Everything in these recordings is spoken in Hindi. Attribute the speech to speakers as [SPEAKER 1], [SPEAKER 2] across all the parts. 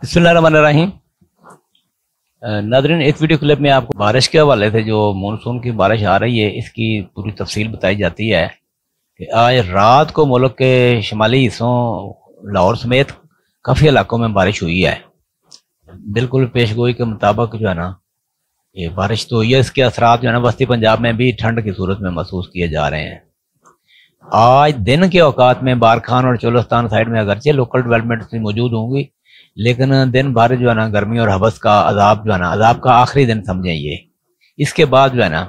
[SPEAKER 1] बिस्मिल्लाहिर्रहमानिर्रहीम नादरीन एक वीडियो क्लिप में आपको बारिश के हवाले से जो मानसून की बारिश आ रही है इसकी पूरी तफसील बताई जाती है कि आज रात को मुल्क के शुमाली हिस्सों लाहौर समेत काफ़ी इलाकों में बारिश हुई है बिल्कुल पेश गोई के मुताबिक जो है ना ये बारिश तो हुई है इसके असरा जो है ना वस्ती पंजाब में भी ठंड की सूरत में महसूस किए जा रहे हैं आज दिन के औकात में बारखान और चोलस्तान साइड में अगरचे लोकल डेवलपमेंट मौजूद होंगी लेकिन दिन भर जो है ना गर्मी और हबस का अजाब जो है ना अजाब का आखिरी दिन समझें ये इसके बाद जो है ना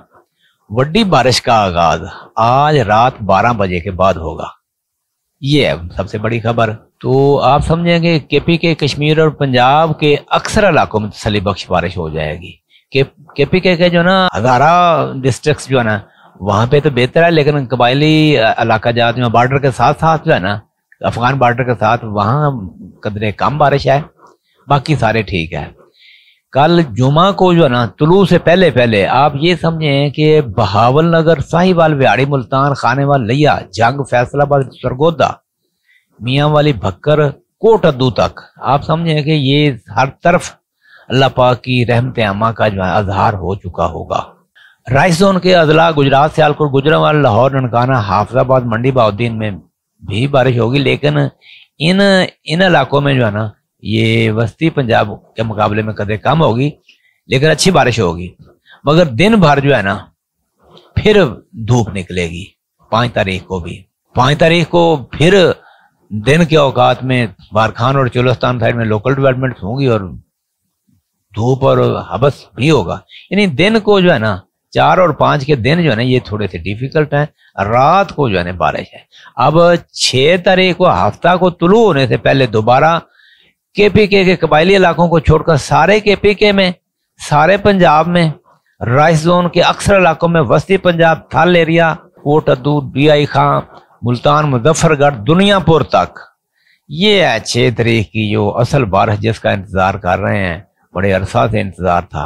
[SPEAKER 1] वड्डी बारिश का आगाज आज रात 12 बजे के बाद होगा ये है सबसे बड़ी खबर तो आप समझेंगे केपी के कश्मीर और पंजाब के अक्सर इलाकों में तसली बख्श बारिश हो जाएगी के केपी के, के जो ना हजारा डिस्ट्रिक्ट जो है ना वहाँ पे तो बेहतर है लेकिन कबायली इलाका जात में बॉर्डर के साथ साथ जो है ना अफगान बॉर्डर के साथ वहाँ कदरे कम बारिश है बाकी सारे ठीक है कल जुमा को जो है ना तुलू से पहले पहले आप ये समझें कि बहावल नगर साहिवाल व्याड़ी मुल्तान वाल लिया जंग फैसलाबाद सरगोदा मियाँ वाली भक्कर कोट अद्दू तक आप समझें कि ये हर तरफ अल्लाह पाक की रहमत आमा का जो है अजहार हो चुका होगा राइस जोन के अजला गुजरात सियालकोट गुजरावाल लाहौर ननकाना हाफजाबाद मंडी बाउद्दीन में भी बारिश होगी लेकिन इन इन इलाकों में जो है ना ये वस्ती पंजाब के मुकाबले में कदे कम होगी लेकिन अच्छी बारिश होगी मगर दिन भर जो है ना फिर धूप निकलेगी पाँच तारीख को भी पाँच तारीख को फिर दिन के औकात में बारखान और चोलस्तान साइड में लोकल डेवलपमेंट होंगी और धूप और हबस भी होगा यानी दिन को जो है ना चार और पांच के दिन जो है ना ये थोड़े से डिफिकल्ट हैं रात को जो है ना बारिश है अब छह तारीख को हफ्ता को तुलू होने से पहले दोबारा केपीके के कबायली इलाकों को छोड़कर सारे केपीके में सारे पंजाब में राइस जोन के अक्सर इलाकों में वस्ती पंजाब थल एरिया कोट अदू आई खां मुल्तान मुजफ्फरगढ़ दुनियापुर तक ये है छह तारीख की जो असल बारिश जिसका इंतज़ार कर रहे हैं बड़े अरसा से इंतज़ार था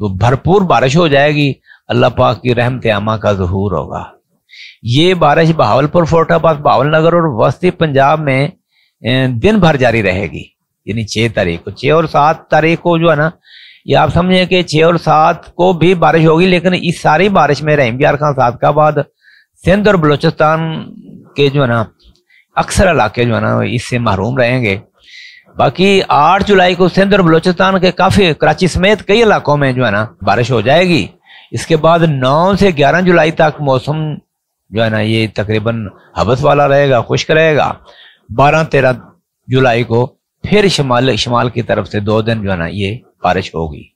[SPEAKER 1] तो भरपूर बारिश हो जाएगी अल्लाह पाक की रहमत आमा का जहूर होगा ये बारिश बहावलपुर फोटाबाद बावल नगर और वस्ती पंजाब में दिन भर जारी रहेगी यानी छः तारीख को छः और सात तारीख को जो है ना ये आप समझें कि छः और सात को भी बारिश होगी लेकिन इस सारी बारिश में रहीम यार खान का बाद सिंध और बलूचिस्तान के जो है ना अक्सर इलाके जो है ना इससे महरूम रहेंगे बाकी आठ जुलाई को सिंध और बलूचिस्तान के काफ़ी कराची समेत कई इलाकों में जो है ना बारिश हो जाएगी इसके बाद 9 से 11 जुलाई तक मौसम जो है ना ये तकरीबन हबस वाला रहेगा खुश्क रहेगा 12-13 जुलाई को फिर शमाल शमाल की तरफ से दो दिन जो है ना ये बारिश होगी